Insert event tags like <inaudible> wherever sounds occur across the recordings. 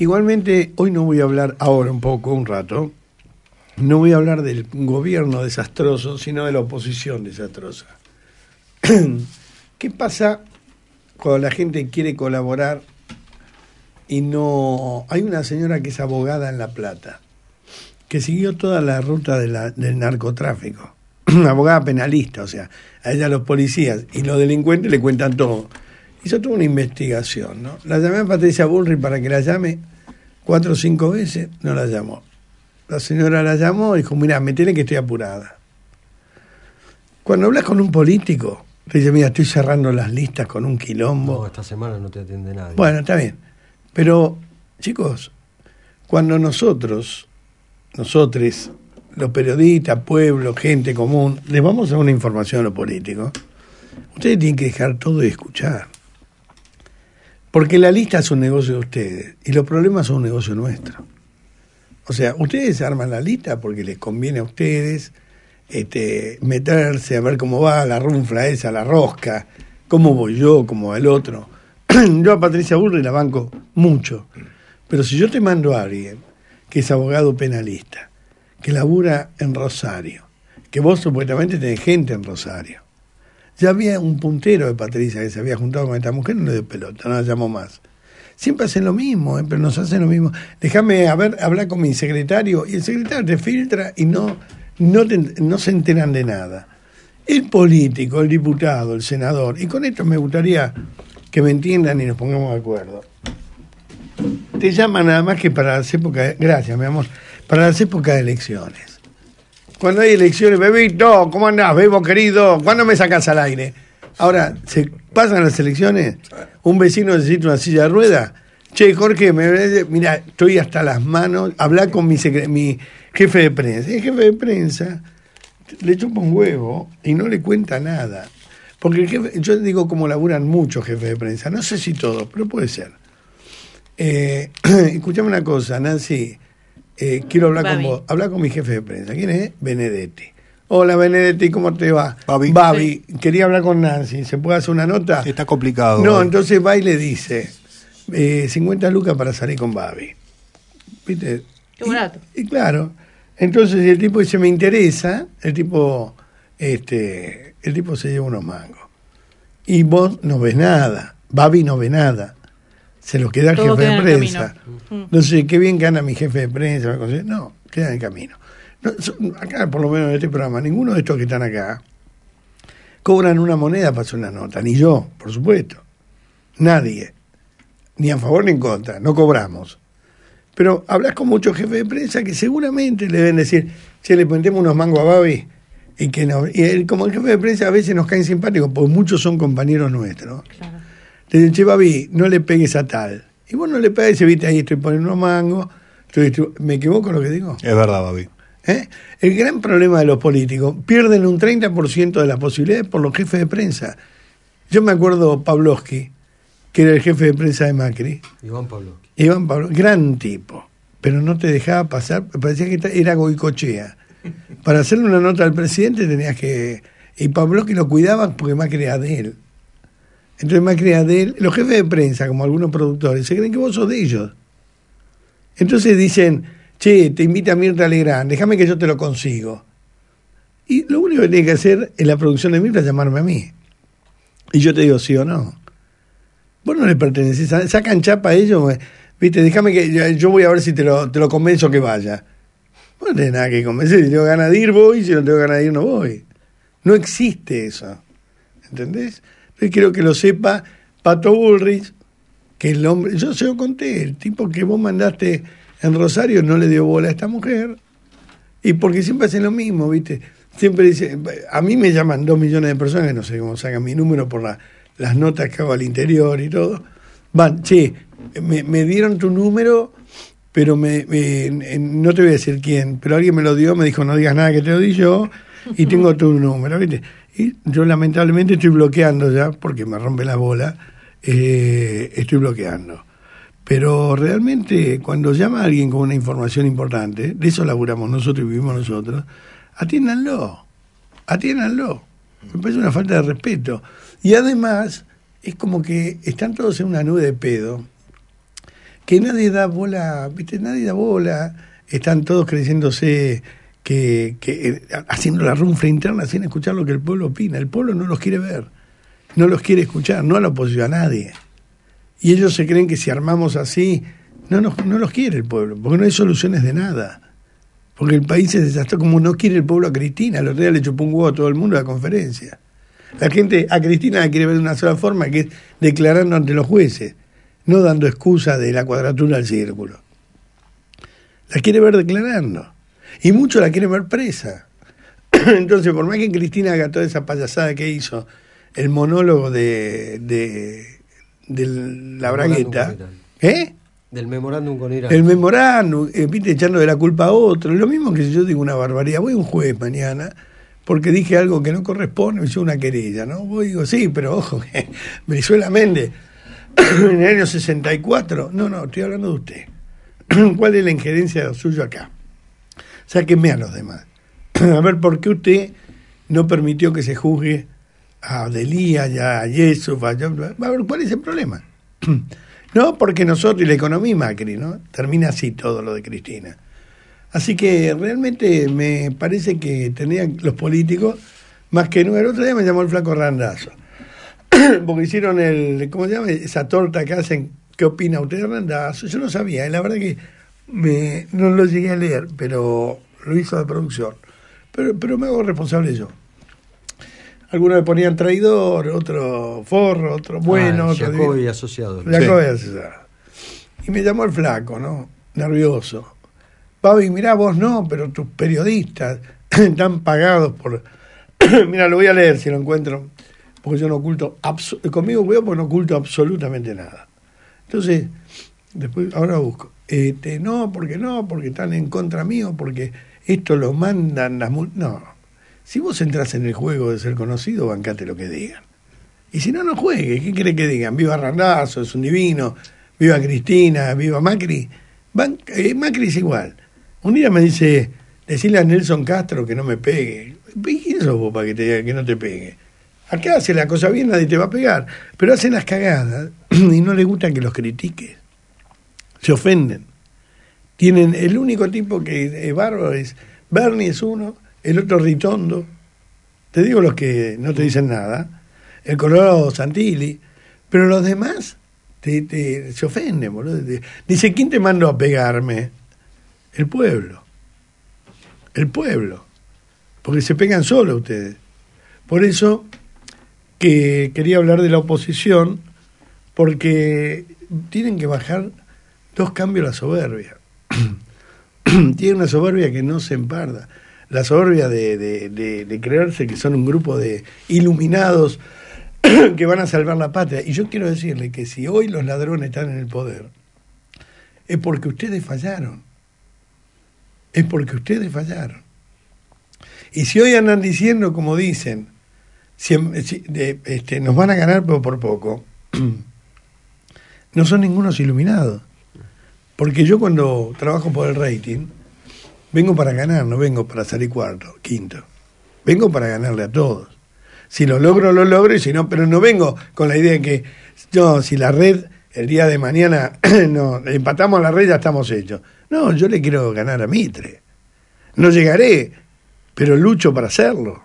Igualmente, hoy no voy a hablar ahora un poco, un rato, no voy a hablar del gobierno desastroso, sino de la oposición desastrosa. <clears throat> ¿Qué pasa cuando la gente quiere colaborar y no... Hay una señora que es abogada en La Plata, que siguió toda la ruta del narcotráfico, <clears throat> abogada penalista, o sea, a ella los policías y los delincuentes le cuentan todo hizo toda una investigación, ¿no? La llamé a Patricia Bullrich para que la llame cuatro o cinco veces, no la llamó. La señora la llamó y dijo, mira, me tiene que estoy apurada. Cuando hablas con un político, te dice, mira, estoy cerrando las listas con un quilombo. esta semana no te atiende nadie. Bueno, está bien. Pero, chicos, cuando nosotros, nosotros, los periodistas, pueblo, gente común, les vamos a una información a los políticos, ustedes tienen que dejar todo y escuchar. Porque la lista es un negocio de ustedes y los problemas son un negocio nuestro. O sea, ustedes arman la lista porque les conviene a ustedes este, meterse a ver cómo va la runfla esa, la rosca, cómo voy yo, cómo va el otro. <clears throat> yo a Patricia Burri la banco mucho. Pero si yo te mando a alguien que es abogado penalista, que labura en Rosario, que vos supuestamente tenés gente en Rosario, ya había un puntero de Patricia que se había juntado con esta mujer, no le dio pelota, no la llamó más. Siempre hacen lo mismo, ¿eh? pero nos hacen lo mismo. Déjame hablar con mi secretario y el secretario te filtra y no, no, se enteran de nada. El político, el diputado, el senador, y con esto me gustaría que me entiendan y nos pongamos de acuerdo. Te llaman nada más que para las épocas, gracias mi amor, para las épocas de elecciones cuando hay elecciones, bebito, ¿cómo andás, bebo querido? ¿Cuándo me sacás al aire? Ahora, se pasan las elecciones, un vecino necesita una silla de rueda. Che, Jorge, me, mira, estoy hasta las manos, Hablá con mi, mi jefe de prensa. El jefe de prensa le chupa un huevo y no le cuenta nada. Porque yo digo cómo laburan muchos jefes de prensa, no sé si todos, pero puede ser. Eh, <clears throat> escuchame una cosa, Nancy. Eh, quiero hablar con vos. Habla con mi jefe de prensa. ¿Quién es? Benedetti. Hola Benedetti, ¿cómo te va? Babi. Babi, quería hablar con Nancy. ¿Se puede hacer una nota? Está complicado. No, eh. entonces va y le dice eh, 50 lucas para salir con Babi. ¿Viste? Qué Y, claro. Entonces el tipo dice, me interesa, el tipo, este, el tipo se lleva unos mangos. Y vos no ves nada, Babi no ve nada se los queda el jefe de prensa. No mm. sé, qué bien gana mi jefe de prensa. No, queda en camino. acá, por lo menos en este programa, ninguno de estos que están acá cobran una moneda para hacer una nota, ni yo, por supuesto. Nadie. Ni a favor ni en contra, no cobramos. Pero hablas con muchos jefes de prensa que seguramente le deben decir, si le ponemos unos mangos a Babi, y que no, y como el jefe de prensa a veces nos caen simpáticos, porque muchos son compañeros nuestros. Claro te dicen, che, Babi, no le pegues a tal. Y vos no le pegues, viste, ahí estoy poniendo unos mangos. Estoy, ¿Me equivoco lo que digo? Es verdad, Babi. ¿Eh? El gran problema de los políticos, pierden un 30% de las posibilidades por los jefes de prensa. Yo me acuerdo Pabloski, que era el jefe de prensa de Macri. Iván Pavlovsky. Iván Pavlovsky, gran tipo, pero no te dejaba pasar, parecía que era goicochea. Para hacerle una nota al presidente tenías que... Y Pabloski lo cuidaba porque Macri era de él. Entonces más de Los jefes de prensa, como algunos productores, se creen que vos sos de ellos. Entonces dicen, che, te invita a Mirta Legrand, déjame que yo te lo consigo. Y lo único que tiene que hacer en la producción de Mirta es llamarme a mí. Y yo te digo sí o no. Vos no le perteneces, sacan chapa a ellos, pues, viste, déjame que yo voy a ver si te lo, te lo convenzo que vaya. No tenés nada que convencer, si tengo ganas de ir voy, si no tengo ganas de ir no voy. No existe eso, ¿entendés? Yo quiero que lo sepa Pato Bullrich, que el hombre, yo se lo conté, el tipo que vos mandaste en Rosario no le dio bola a esta mujer. Y porque siempre hacen lo mismo, ¿viste? Siempre dice, a mí me llaman dos millones de personas, no sé cómo sacan mi número por las notas que hago al interior y todo. Van, che, me, dieron tu número, pero me, no te voy a decir quién, pero alguien me lo dio, me dijo, no digas nada que te lo di yo, y tengo tu número, ¿viste? yo lamentablemente estoy bloqueando ya, porque me rompe la bola, eh, estoy bloqueando. Pero realmente cuando llama a alguien con una información importante, de eso laburamos nosotros y vivimos nosotros, atiéndanlo, atiéndanlo. Me parece una falta de respeto. Y además es como que están todos en una nube de pedo, que nadie da bola, ¿viste? Nadie da bola, están todos creciéndose que, eh, haciendo la rumfra interna sin escuchar lo que el pueblo opina. El pueblo no los quiere ver, no los quiere escuchar, no a la oposición, a nadie. Y ellos se creen que si armamos así, no, los quiere el pueblo, porque no hay soluciones de nada. Porque el país es desastre. como no quiere el pueblo a Cristina. El otro día le chupó un huevo a todo el mundo a la conferencia. La gente a Cristina la quiere ver de una sola forma, que es declarando ante los jueces, no dando excusa de la cuadratura al círculo. La quiere ver declarando. Y muchos la quieren ver presa. <clears throat> Entonces, por más que Cristina haga toda esa payasada que hizo, el monólogo de, de, la bragueta. ¿Eh? Del memorándum con Irán. El memorándum, eh, echando de la culpa a otro. Lo mismo que si yo digo una barbaridad. Voy un jueves mañana porque dije algo que no corresponde, hizo una querella, ¿no? Voy digo, sí, pero ojo, Venezuela <laughs> Méndez, <clears throat> en el año 64. No, no, estoy hablando de usted. <clears throat> ¿Cuál es la injerencia suyo acá? sáquenme a los demás. <clears throat> a ver, ¿por qué usted no permitió que se juzgue a Delía, a Yesuf, a... a ver, ¿cuál es el problema? <clears throat> no, porque nosotros y la economía Macri, ¿no? Termina así todo lo de Cristina. Así que realmente me parece que tenían los políticos más que nunca. El otro día me llamó el flaco Randazo. <clears throat> Porque hicieron el, ¿cómo se llama? Esa torta que hacen, ¿qué opina usted de Randazo? Yo no sabía, y eh. la verdad que me, no lo llegué a leer, pero lo hizo de producción. Pero, pero me hago responsable yo. Algunos me ponían traidor, otro forro, otro ah, bueno. otro y asociado. asociado. Y me llamó el flaco, ¿no? Nervioso. Babi, mirá, vos no, pero tus periodistas <clears throat> están pagados por... <clears throat> Mira, lo voy a leer si lo encuentro, porque yo no oculto... Conmigo porque no oculto absolutamente nada. Entonces, después, ahora busco. Este, no, porque no, porque están en contra mío, porque esto lo mandan las... No, si vos entras en el juego de ser conocido, bancate lo que digan. Y si no, no juegues ¿Qué cree que digan? Viva Randazo, es un divino. Viva Cristina, viva Macri. Eh, Macri es igual. Un día me dice, decirle a Nelson Castro que no me pegue. ¿Quién sos vos para que, que no te pegue? qué hace la cosa bien, nadie te va a pegar. Pero hacen las cagadas <clears throat> y no le gusta que los critiques se ofenden. Tienen el único tipo que es bárbaro es Bernie es uno, el otro Ritondo. Te digo los que no te dicen nada. El Colorado Santilli. Pero los demás te, te, se ofenden, boludo. Dice, ¿quién te mandó a pegarme? El pueblo. El pueblo. Porque se pegan solo ustedes. Por eso que quería hablar de la oposición, porque tienen que bajar Dos cambios la soberbia. <clears throat> Tiene una soberbia que no se emparda. La soberbia de, creerse que son un grupo de iluminados <clears throat> que van a salvar la patria. Y yo quiero decirle que si hoy los ladrones están en el poder, es porque ustedes fallaron. Es porque ustedes fallaron. Y si hoy andan diciendo, como dicen, este, nos van a ganar por poco, <clears throat> no son ningunos iluminados. Porque yo cuando trabajo por el rating, vengo para ganar, no vengo para salir cuarto, quinto. Vengo para ganarle a todos. Si lo logro, lo logro, si no, pero no vengo con la idea de que, no, si la red el día de mañana <clears throat> no empatamos la red, ya estamos hechos. No, yo le quiero ganar a Mitre. No llegaré, pero lucho para hacerlo.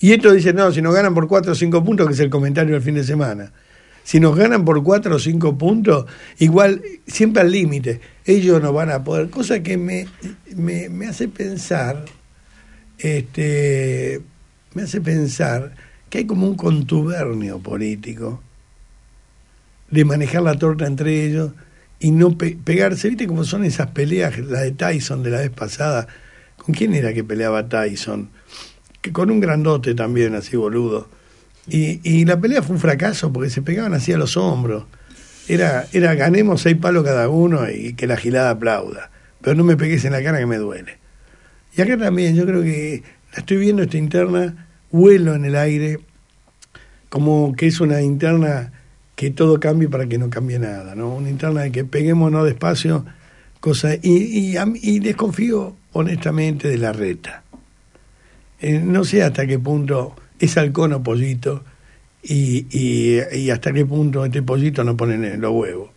Y esto dice, no, si no ganan por cuatro o cinco puntos, que es el comentario del fin de semana. Si nos ganan por cuatro o cinco puntos, igual, siempre al límite, ellos no van a poder. Cosa que me, me, me hace pensar, este, me hace pensar que hay como un contubernio político de manejar la torta entre ellos y no pegarse. ¿Viste cómo son esas peleas? La de Tyson de la vez pasada. ¿Con quién era que peleaba Tyson? Que con un grandote también, así boludo. Y, y, la pelea fue un fracaso porque se pegaban así a los hombros. Era, era ganemos seis palos cada uno y que la gilada aplauda. Pero no me pegues en la cara que me duele. Y acá también, yo creo que la estoy viendo esta interna, vuelo en el aire, como que es una interna que todo cambie para que no cambie nada, ¿no? Una interna de que no despacio, cosa, y, y, desconfío honestamente de la reta. Eh, no sé hasta qué punto es halcón o pollito y, y, hasta qué punto este pollito no ponen los huevos.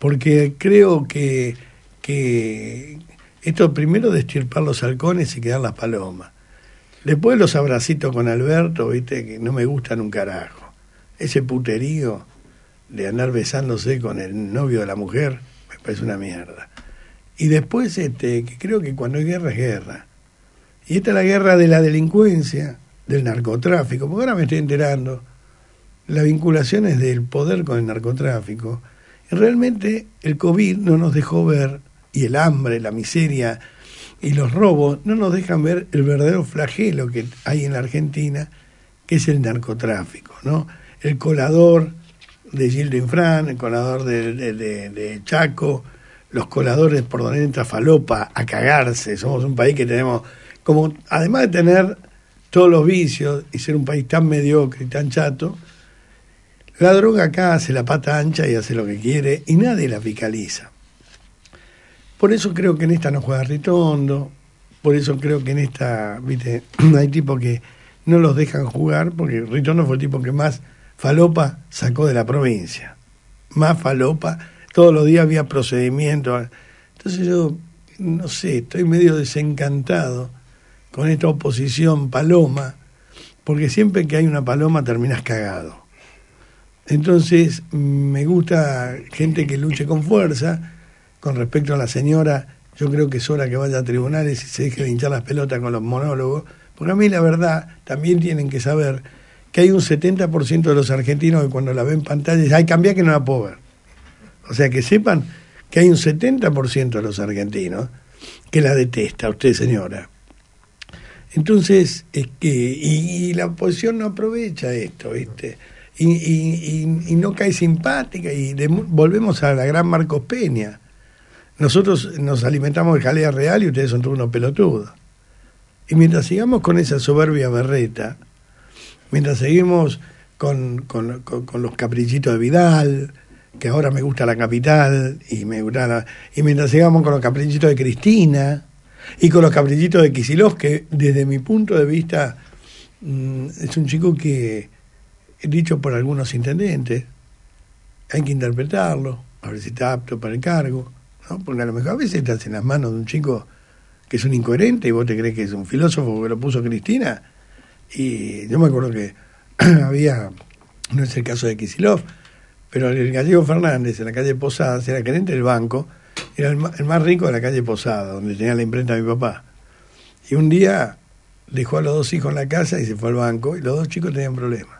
Porque creo que, que esto primero de estirpar los halcones y quedar las palomas. Después los abracitos con Alberto, viste, que no me gustan un carajo. Ese puterío de andar besándose con el novio de la mujer, me parece una mierda. Y después, este, que creo que cuando hay guerra es guerra. Y esta es la guerra de la delincuencia, del narcotráfico, porque ahora me estoy enterando, las vinculaciones del poder con el narcotráfico. Realmente el COVID no nos dejó ver, y el hambre, la miseria y los robos, no nos dejan ver el verdadero flagelo que hay en la Argentina, que es el narcotráfico, ¿no? El colador de Gildo Fran, el colador de, de Chaco, los coladores por donde entra Falopa a cagarse. Somos un país que tenemos, como además de tener todos los vicios y ser un país tan mediocre y tan chato, la droga acá hace la pata ancha y hace lo que quiere y nadie la fiscaliza. Por eso creo que en esta no juega Ritondo, por eso creo que en esta, viste, <clears throat> hay tipos que no los dejan jugar, porque Ritondo fue el tipo que más falopa sacó de la provincia. Más falopa, todos los días había procedimientos. Entonces yo, no sé, estoy medio desencantado con esta oposición paloma, porque siempre que hay una paloma terminas cagado. Entonces, me gusta gente que luche con fuerza. Con respecto a la señora, yo creo que es hora que vaya a tribunales y se deje de hinchar las pelotas con los monólogos, porque a mí la verdad también tienen que saber que hay un 70% de los argentinos que cuando la ven en pantalla hay ay, cambia que no la puedo ver. O sea, que sepan que hay un 70% de los argentinos que la detesta, usted señora. Entonces, es que, y, la oposición no aprovecha esto, ¿viste? Y, no cae simpática, y volvemos a la gran Marcos Peña. Nosotros nos alimentamos de jalea real y ustedes son todos unos pelotudos. Y mientras sigamos con esa soberbia berreta, mientras seguimos con, con, los caprichitos de Vidal, que ahora me gusta la capital, y me y mientras sigamos con los caprichitos de Cristina, y con los cabrillitos de Kisilov, que desde mi punto de vista mm, es un chico que, dicho por algunos intendentes, hay que interpretarlo, a ver si está apto para el cargo, ¿no? porque a lo mejor a veces estás en las manos de un chico que es un incoherente y vos te crees que es un filósofo que lo puso Cristina. Y yo me acuerdo que <clears throat> había, no es el caso de Kisilov, pero el gallego Fernández en la calle Posadas era gerente del banco era el, más rico de la calle Posada, donde tenía la imprenta de mi papá. Y un día dejó a los dos hijos en la casa y se fue al banco y los dos chicos tenían problemas.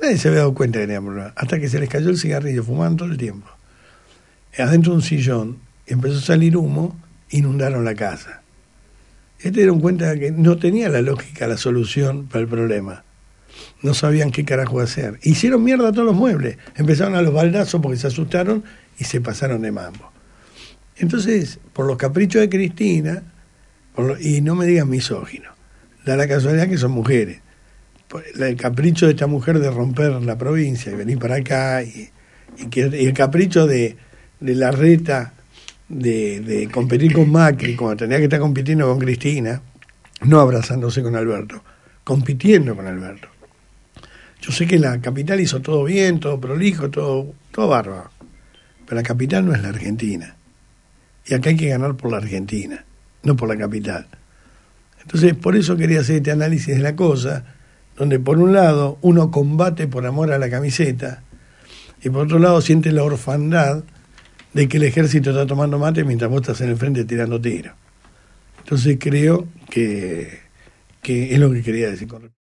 nadie se había dado cuenta que tenían problemas, hasta que se les cayó el cigarrillo, fumando todo el tiempo. Adentro de un sillón empezó a salir humo, inundaron la casa. Y dieron cuenta que no tenía la lógica, la solución para el problema. No sabían qué carajo hacer. Hicieron mierda a todos los muebles. Empezaron a los baldazos porque se asustaron y se pasaron de mambo. Entonces, por los caprichos de Cristina, y no me digan misógino, da la casualidad que son mujeres. El capricho de esta mujer de romper la provincia y venir para acá, y, el capricho de, la reta de, competir con Macri, cuando tenía que estar compitiendo con Cristina, no abrazándose con Alberto, compitiendo con Alberto. Yo sé que la capital hizo todo bien, todo prolijo, todo, todo bárbaro, pero la capital no es la Argentina. Y acá hay que ganar por la Argentina, no por la capital. Entonces, por eso quería hacer este análisis de la cosa, donde por un lado uno combate por amor a la camiseta y por otro lado siente la orfandad de que el ejército está tomando mate mientras vos estás en el frente tirando tiro. Entonces creo que, que es lo que quería decir.